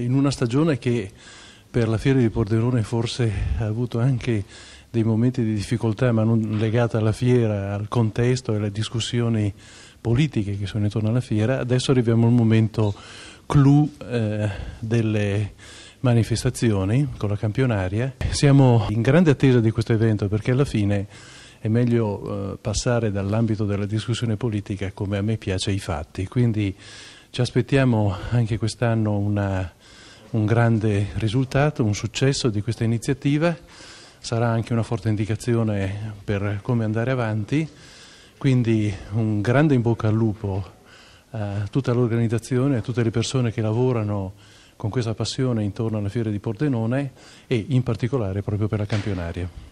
In una stagione che per la Fiera di Pordenone forse ha avuto anche dei momenti di difficoltà, ma non legata alla fiera, al contesto e alle discussioni politiche che sono intorno alla fiera, adesso arriviamo al momento clou eh, delle manifestazioni con la campionaria. Siamo in grande attesa di questo evento perché alla fine è meglio eh, passare dall'ambito della discussione politica, come a me piace, ai fatti. Quindi ci aspettiamo anche quest'anno una, un grande risultato, un successo di questa iniziativa, sarà anche una forte indicazione per come andare avanti, quindi un grande in bocca al lupo a tutta l'organizzazione, a tutte le persone che lavorano con questa passione intorno alla fiera di Pordenone e in particolare proprio per la campionaria.